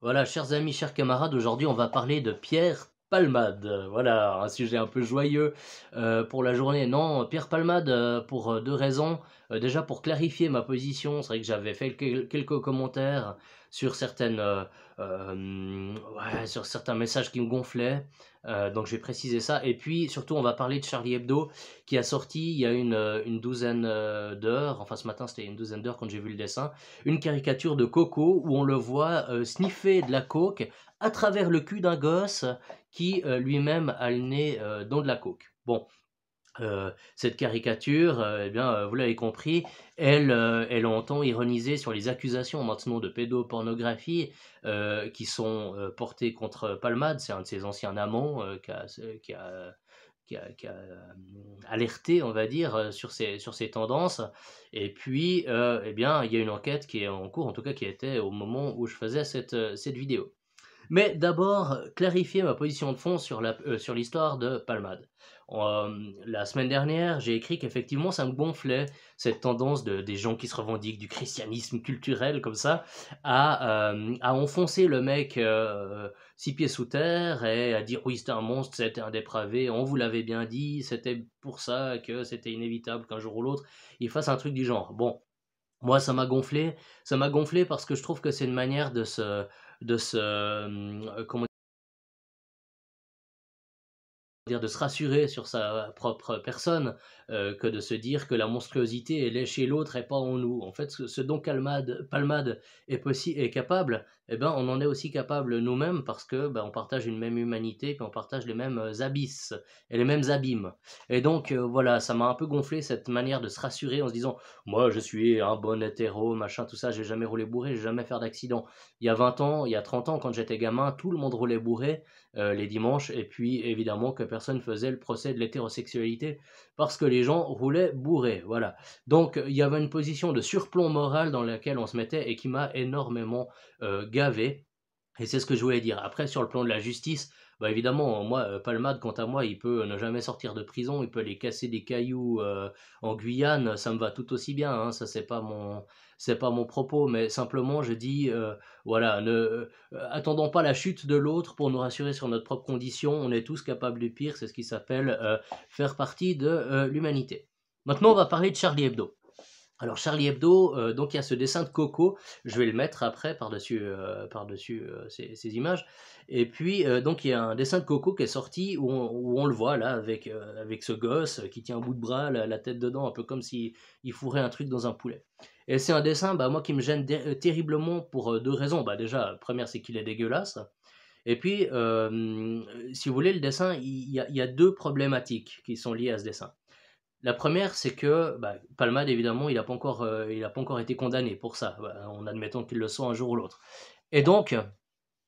Voilà, chers amis, chers camarades, aujourd'hui on va parler de Pierre Palmade. Voilà, un sujet un peu joyeux euh, pour la journée. Non, Pierre Palmade, euh, pour euh, deux raisons. Euh, déjà pour clarifier ma position, c'est vrai que j'avais fait quelques commentaires sur certaines, euh, euh, sur certains messages qui me gonflaient. donc je vais préciser ça. Et puis surtout, on va parler de Charlie Hebdo qui a sorti il y a une, une douzaine d'heures, enfin ce matin c'était une douzaine d'heures quand j'ai vu le dessin, une caricature de Coco où on le voit sniffer de la coke à travers le cul d'un gosse qui lui-même a le nez dans de la coke. Bon, euh, cette caricature, euh, eh bien, euh, vous l'avez compris, elle, elle entend ironiser sur les accusations maintenant de pédopornographie qui sont portées contre Palmade. C'est un de ses anciens amants qui a, qui, a, qui, a, alerté, on va dire, sur ces, sur ces tendances. Et puis, eh bien, il y a une enquête qui est en cours, en tout cas qui était au moment où je faisais cette, cette vidéo. Mais d'abord, clarifier ma position de fond sur l'histoire de Palmade. Euh, la semaine dernière, j'ai écrit qu'effectivement, ça me gonflait cette tendance de, des gens qui se revendiquent du christianisme culturel comme ça à, euh, enfoncer le mec euh, six pieds sous terre et à dire oui, c'était un monstre, c'était un dépravé, on vous l'avait bien dit, c'était pour ça que c'était inévitable qu'un jour ou l'autre il fasse un truc du genre. Bon, moi, ça m'a gonflé, ça m'a gonflé parce que je trouve que c'est une manière de se de se comment de se rassurer sur sa propre personne euh, que de se dire que la monstruosité elle est chez l'autre et pas en nous. En fait, ce, dont Palmade, est, est capable, eh ben, on en est aussi capable nous-mêmes parce que ben, on partage une même humanité, puis on partage les mêmes euh, abysses et les mêmes abîmes. Et donc euh, voilà, ça m'a un peu gonflé cette manière de se rassurer en se disant moi je suis un bon hétéro, machin, tout ça, j'ai jamais roulé bourré, j'ai jamais fait d'accident. Il y a 20 ans, il y a 30 ans, quand j'étais gamin, tout le monde roulait bourré euh, les dimanches, et puis évidemment que personne faisait le procès de l'hétérosexualité parce que les gens roulaient bourrés. Voilà. Donc il y avait une position de surplomb moral dans laquelle on se mettait et qui m'a énormément et c'est ce que je voulais dire. Après, sur le plan de la justice, bah, évidemment, moi, euh, Palmade, quant à moi, il peut ne jamais sortir de prison, il peut aller casser des cailloux euh, en Guyane, ça me va tout aussi bien, hein. ça c'est pas mon c'est pas mon propos, mais simplement je dis euh, voilà, ne attendons pas la chute de l'autre pour nous rassurer sur notre propre condition, on est tous capables du pire, c'est ce qui s'appelle faire partie de l'humanité. Maintenant, on va parler de Charlie Hebdo. Alors Charlie Hebdo, euh, donc il y a ce dessin de Coco, je vais le mettre après par-dessus euh, par-dessus euh, ces, images. Et puis donc il y a un dessin de Coco qui est sorti où on, le voit là avec avec ce gosse qui tient un bout de bras, la, tête dedans, un peu comme s'il fourrait un truc dans un poulet. Et c'est un dessin, bah moi qui me gêne terriblement pour deux raisons. Bah déjà, première c'est qu'il est dégueulasse. Et puis, si vous voulez, le dessin, il y a deux problématiques qui sont liées à ce dessin. La première, c'est que bah, Palmade, évidemment, il n'a pas, encore, euh, pas encore été condamné pour ça, bah, en admettant qu'il le soit un jour ou l'autre. Et donc,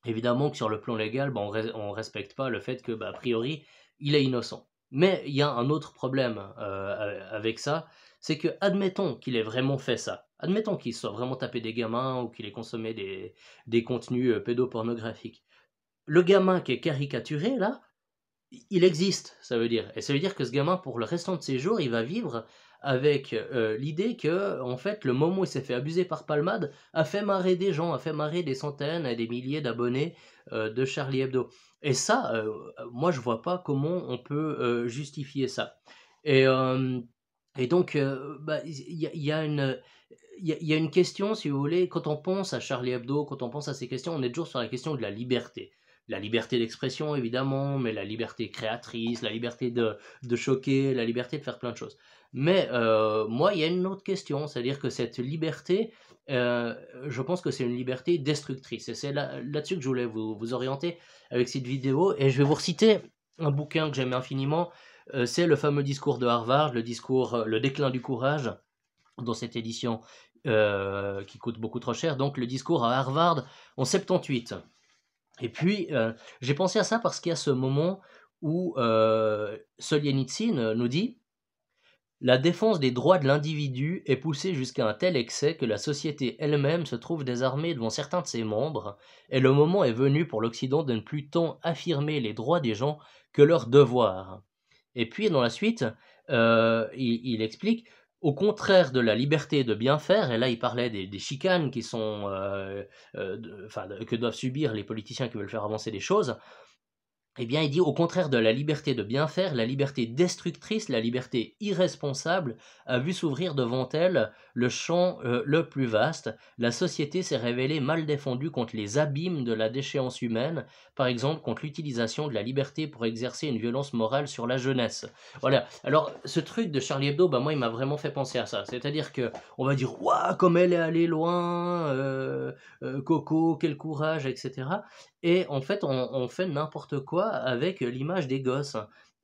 évidemment que sur le plan légal, bah, on ne respecte pas le fait que, a priori, il est innocent. Mais il y a un autre problème euh, avec ça, c'est que, admettons qu'il ait vraiment fait ça, admettons qu'il soit vraiment tapé des gamins ou qu'il ait consommé des contenus euh, pédopornographiques. Le gamin qui est caricaturé, là, il existe, ça veut dire. Et ça veut dire que ce gamin, pour le restant de ses jours, il va vivre avec euh, l'idée que, en fait, le moment où il s'est fait abuser par Palmade a fait marrer des gens, a fait marrer des centaines et des milliers d'abonnés euh, de Charlie Hebdo. Et ça, euh, moi, je vois pas comment on peut justifier ça. Et, donc, il y a une question, si vous voulez, quand on pense à Charlie Hebdo, quand on pense à ces questions, on est toujours sur la question de la liberté la liberté d'expression évidemment, mais la liberté créatrice, la liberté de, choquer, la liberté de faire plein de choses. Mais euh, moi, il y a une autre question, c'est-à-dire que cette liberté, euh, je pense que c'est une liberté destructrice. Et c'est là-dessus que je voulais vous, orienter avec cette vidéo. Et je vais vous reciter un bouquin que j'aime infiniment, euh, c'est le fameux discours de Harvard, le discours Le déclin du courage, dans cette édition qui coûte beaucoup trop cher, donc le discours à Harvard en 78. Et puis, euh, j'ai pensé à ça parce qu'il y a ce moment où euh, euh nous dit La défense des droits de l'individu est poussée jusqu'à un tel excès que la société elle-même se trouve désarmée devant certains de ses membres, et le moment est venu pour l'Occident de ne plus tant affirmer les droits des gens que leurs devoirs. Et puis, dans la suite, euh, il explique au contraire de la liberté de bien faire, et là il parlait des, chicanes qui sont, euh, euh, que doivent subir les politiciens qui veulent faire avancer les choses, eh bien, il dit au contraire de la liberté de bien faire, la liberté destructrice, la liberté irresponsable a vu s'ouvrir devant elle le champ euh, le plus vaste. La société s'est révélée mal défendue contre les abîmes de la déchéance humaine, par exemple contre l'utilisation de la liberté pour exercer une violence morale sur la jeunesse. Voilà. Alors, ce truc de Charlie Hebdo, bah, moi, il m'a vraiment fait penser à ça. C'est-à-dire que on va dire, waouh, comme elle est allée loin, euh, euh, Coco, quel courage, etc. Et en fait, on fait n'importe quoi avec l'image des gosses.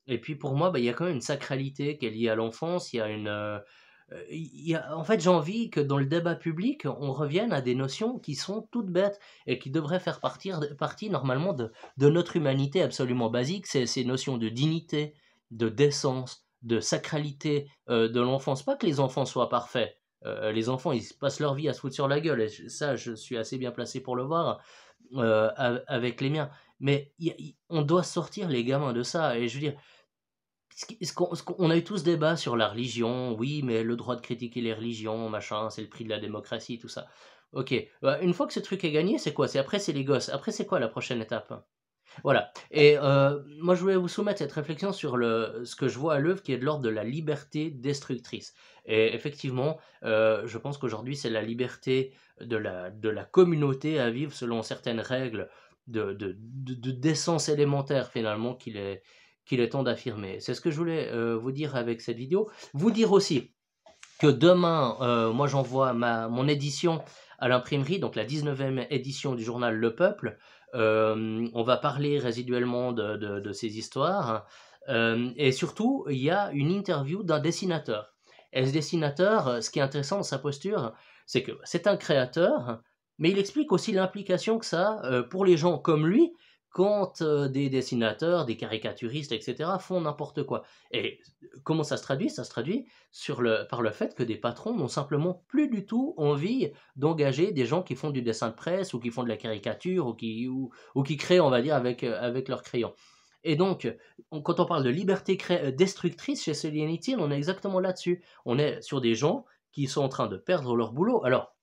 Et puis pour moi, bah, il y a quand même une sacralité qui est liée à l'enfance, il y a une... Euh, y a, en fait, j'ai envie que dans le débat public, on revienne à des notions qui sont toutes bêtes et qui devraient faire partie normalement de, de notre humanité absolument basique. C'est ces notions de dignité, de décence, de sacralité euh, de l'enfance. Pas que les enfants soient parfaits. Euh, les enfants, ils passent leur vie à se foutre sur la gueule. Et ça, je suis assez bien placé pour le voir avec les miens. Mais on doit sortir les gamins de ça. Et je veux dire, qu'on, on a eu tous débat sur la religion, oui, mais le droit de critiquer les religions, machin, c'est le prix de la démocratie, tout ça. Ok, bah, une fois que ce truc est gagné, c'est quoi C'est après, c'est les gosses. Après, c'est quoi la prochaine étape Voilà. Et euh, moi, je voulais vous soumettre cette réflexion sur le, ce que je vois à l'œuvre qui est de l'ordre de la liberté destructrice. Et effectivement, euh, je pense qu'aujourd'hui, c'est la liberté de la, de la communauté à vivre selon certaines règles de, de, élémentaire finalement qu'il est, qu'il est temps d'affirmer. C'est ce que je voulais euh, vous dire avec cette vidéo. Vous dire aussi que demain, euh, moi j'envoie mon édition à l'imprimerie, donc la 19e édition du journal Le Peuple. Euh, on va parler résiduellement de, de, ces histoires. et surtout, il y a une interview d'un dessinateur. Et ce dessinateur, ce qui est intéressant dans sa posture, c'est que c'est un créateur, mais il explique aussi l'implication que ça a euh, pour les gens comme lui quand euh, des dessinateurs, des caricaturistes, etc. font n'importe quoi. Et comment ça se traduit Ça se traduit sur le, par le fait que des patrons n'ont simplement plus du tout envie d'engager des gens qui font du dessin de presse ou qui font de la caricature ou qui, ou, qui créent, on va dire, avec, euh, avec leur crayon. Et donc, quand on parle de liberté destructrice chez Selenity, on est exactement là-dessus. On est sur des gens qui sont en train de perdre leur boulot. Alors,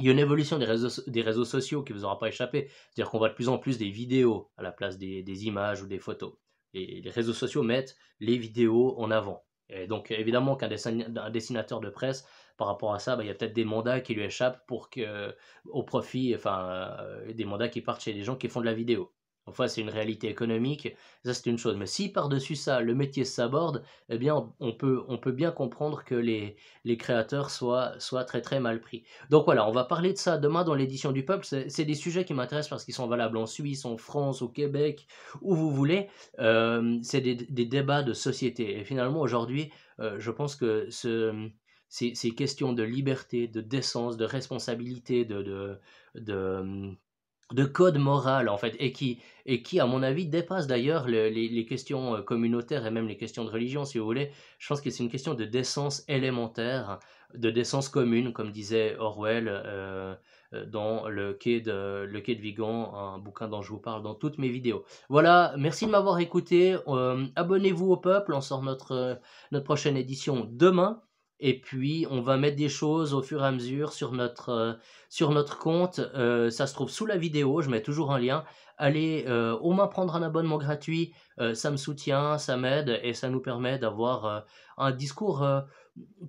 il y a une évolution des réseaux, des réseaux sociaux qui vous aura pas échappé. C'est-à-dire qu'on voit de plus en plus des vidéos à la place des, images ou des photos. Et les réseaux sociaux mettent les vidéos en avant. donc, évidemment, qu'un dessinateur de presse, par rapport à ça, bah, il y a peut-être des mandats qui lui échappent pour que, au profit, enfin, euh, des mandats qui partent chez les gens qui font de la vidéo. Enfin, c'est une réalité économique, ça c'est une chose. Mais si par-dessus ça, le métier s'aborde, eh bien, on peut, on peut bien comprendre que les, les créateurs soient, soient très très mal pris. Donc voilà, on va parler de ça demain dans l'édition du Peuple. C'est des sujets qui m'intéressent parce qu'ils sont valables en Suisse, en France, au Québec, où vous voulez. Euh, c'est des, débats de société. Et finalement, aujourd'hui, euh, je pense que ces, questions de liberté, de décence, de responsabilité, de, de de code moral en fait et qui et qui à mon avis dépasse d'ailleurs les, questions euh, communautaires et même les questions de religion si vous voulez je pense que c'est une question de décence élémentaire de décence commune comme disait Orwell euh, euh, dans le quai de le quai Vigan un bouquin dont je vous parle dans toutes mes vidéos voilà merci de m'avoir écouté abonnez-vous au peuple on sort notre notre prochaine édition demain et puis on va mettre des choses au fur et à mesure sur notre, euh, sur notre compte. Euh, ça se trouve sous la vidéo, je mets toujours un lien. Allez euh, au moins prendre un abonnement gratuit, ça me soutient, ça m'aide et ça nous permet d'avoir un discours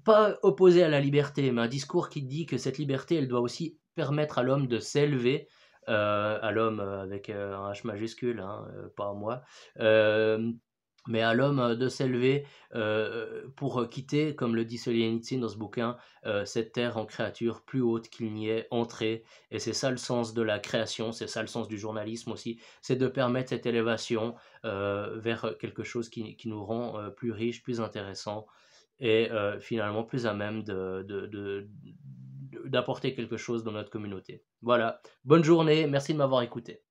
pas opposé à la liberté, mais un discours qui dit que cette liberté, elle doit aussi permettre à l'homme de s'élever. à l'homme avec un H majuscule, hein, pas à moi, mais à l'homme euh, de s'élever euh, pour quitter, comme le dit Solzhenitsyn dans ce bouquin, euh, cette terre en créature plus haute qu'il n'y est entrée. Et c'est ça le sens de la création, c'est ça le sens du journalisme aussi, c'est de permettre cette élévation vers quelque chose qui, nous rend plus riche, plus intéressant et finalement plus à même de, d'apporter quelque chose dans notre communauté. Voilà, bonne journée, merci de m'avoir écouté.